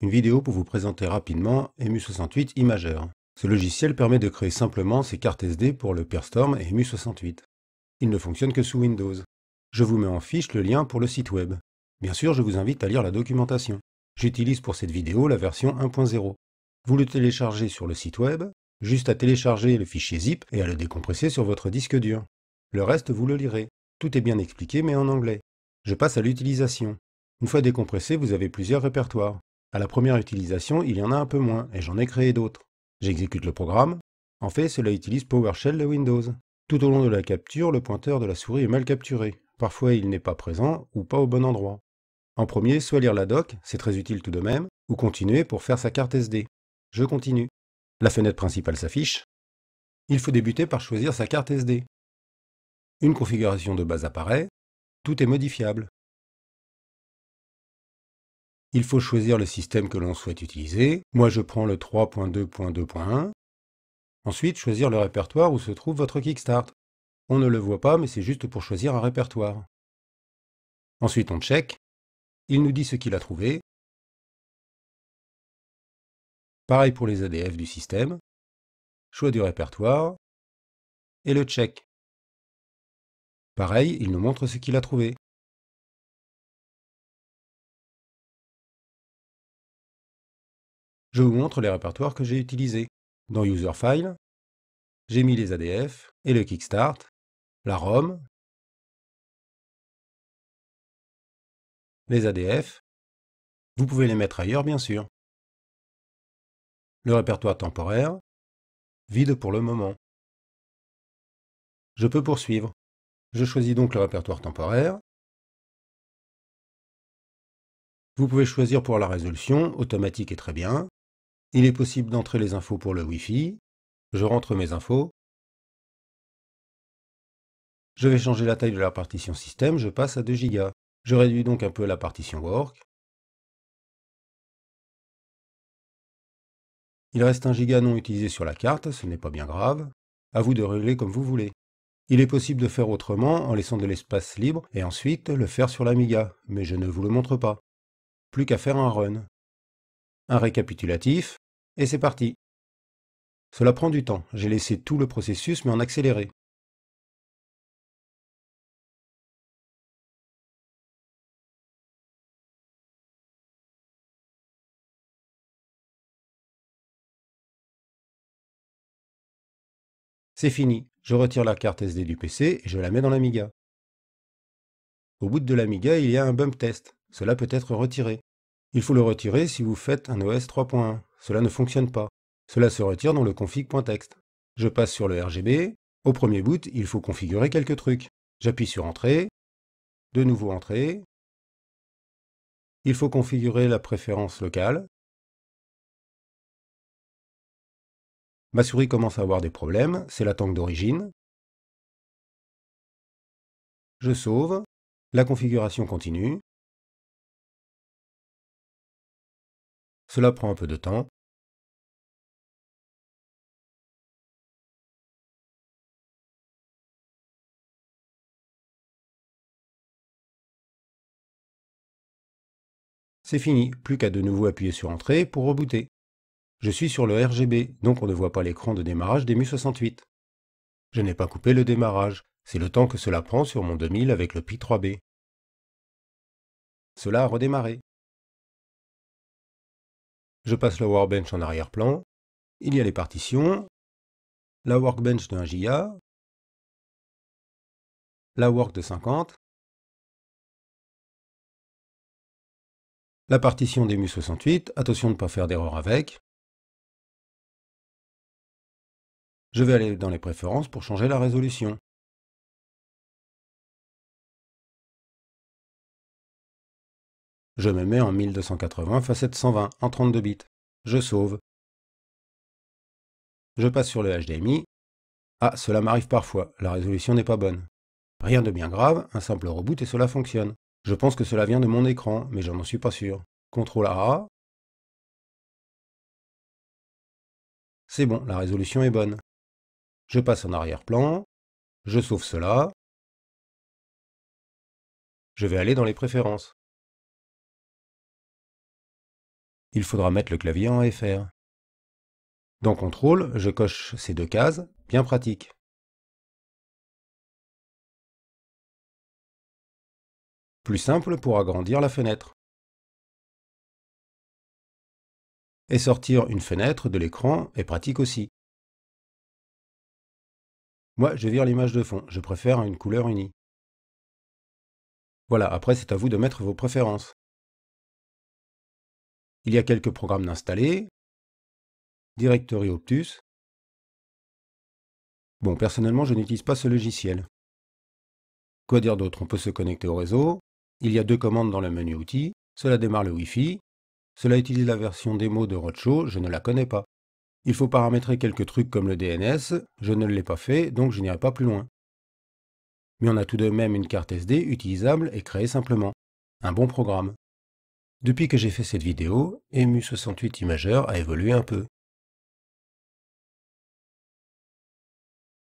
Une vidéo pour vous présenter rapidement EMU68 Imager. Ce logiciel permet de créer simplement ses cartes SD pour le Peerstorm et EMU68. Il ne fonctionne que sous Windows. Je vous mets en fiche le lien pour le site web. Bien sûr, je vous invite à lire la documentation. J'utilise pour cette vidéo la version 1.0. Vous le téléchargez sur le site web, juste à télécharger le fichier zip et à le décompresser sur votre disque dur. Le reste, vous le lirez. Tout est bien expliqué mais en anglais. Je passe à l'utilisation. Une fois décompressé, vous avez plusieurs répertoires. À la première utilisation, il y en a un peu moins, et j'en ai créé d'autres. J'exécute le programme. En fait, cela utilise PowerShell de Windows. Tout au long de la capture, le pointeur de la souris est mal capturé. Parfois, il n'est pas présent ou pas au bon endroit. En premier, soit lire la doc, c'est très utile tout de même, ou continuer pour faire sa carte SD. Je continue. La fenêtre principale s'affiche. Il faut débuter par choisir sa carte SD. Une configuration de base apparaît. Tout est modifiable. Il faut choisir le système que l'on souhaite utiliser. Moi, je prends le 3.2.2.1. Ensuite, choisir le répertoire où se trouve votre Kickstart. On ne le voit pas, mais c'est juste pour choisir un répertoire. Ensuite, on check. Il nous dit ce qu'il a trouvé. Pareil pour les ADF du système. Choix du répertoire. Et le check. Pareil, il nous montre ce qu'il a trouvé. je vous montre les répertoires que j'ai utilisés. Dans User File, j'ai mis les ADF et le Kickstart, la ROM, les ADF, vous pouvez les mettre ailleurs bien sûr. Le répertoire temporaire, vide pour le moment. Je peux poursuivre. Je choisis donc le répertoire temporaire. Vous pouvez choisir pour la résolution, automatique et très bien. Il est possible d'entrer les infos pour le Wi-Fi. Je rentre mes infos. Je vais changer la taille de la partition système, je passe à 2 Go. Je réduis donc un peu la partition work. Il reste 1 giga non utilisé sur la carte, ce n'est pas bien grave. À vous de régler comme vous voulez. Il est possible de faire autrement en laissant de l'espace libre et ensuite le faire sur l'Amiga, mais je ne vous le montre pas. Plus qu'à faire un run un récapitulatif, et c'est parti. Cela prend du temps, j'ai laissé tout le processus mais en accéléré. C'est fini, je retire la carte SD du PC et je la mets dans l'Amiga. Au bout de l'Amiga, il y a un bump test. Cela peut être retiré. Il faut le retirer si vous faites un OS 3.1. Cela ne fonctionne pas. Cela se retire dans le config.txt. Je passe sur le RGB. Au premier boot, il faut configurer quelques trucs. J'appuie sur Entrée. De nouveau Entrée. Il faut configurer la préférence locale. Ma souris commence à avoir des problèmes, c'est la tank d'origine. Je sauve, la configuration continue. Cela prend un peu de temps. C'est fini, plus qu'à de nouveau appuyer sur Entrée pour rebooter. Je suis sur le RGB, donc on ne voit pas l'écran de démarrage des mu 68. Je n'ai pas coupé le démarrage, c'est le temps que cela prend sur mon 2000 avec le Pi 3B. Cela a redémarré. Je passe la workbench en arrière-plan. Il y a les partitions. La workbench de 1 JA. La work de 50. La partition d'EMU68. Attention de ne pas faire d'erreur avec. Je vais aller dans les préférences pour changer la résolution. Je me mets en 1280 x 720 en 32 bits. Je sauve. Je passe sur le HDMI. Ah, cela m'arrive parfois, la résolution n'est pas bonne. Rien de bien grave, un simple reboot et cela fonctionne. Je pense que cela vient de mon écran, mais je n'en suis pas sûr. CTRL A. C'est bon, la résolution est bonne. Je passe en arrière-plan. Je sauve cela. Je vais aller dans les préférences. il faudra mettre le clavier en FR. Dans Contrôle, je coche ces deux cases, bien pratique. Plus simple pour agrandir la fenêtre. Et sortir une fenêtre de l'écran est pratique aussi. Moi, je vire l'image de fond, je préfère une couleur unie. Voilà, après c'est à vous de mettre vos préférences. Il y a quelques programmes d'installer. Directory Optus. Bon, personnellement, je n'utilise pas ce logiciel. Quoi dire d'autre On peut se connecter au réseau. Il y a deux commandes dans le menu Outils. Cela démarre le Wi-Fi. Cela utilise la version démo de Roadshow, je ne la connais pas. Il faut paramétrer quelques trucs comme le DNS, je ne l'ai pas fait, donc je n'irai pas plus loin. Mais on a tout de même une carte SD utilisable et créée simplement. Un bon programme. Depuis que j'ai fait cette vidéo, EMU68 Imager a évolué un peu.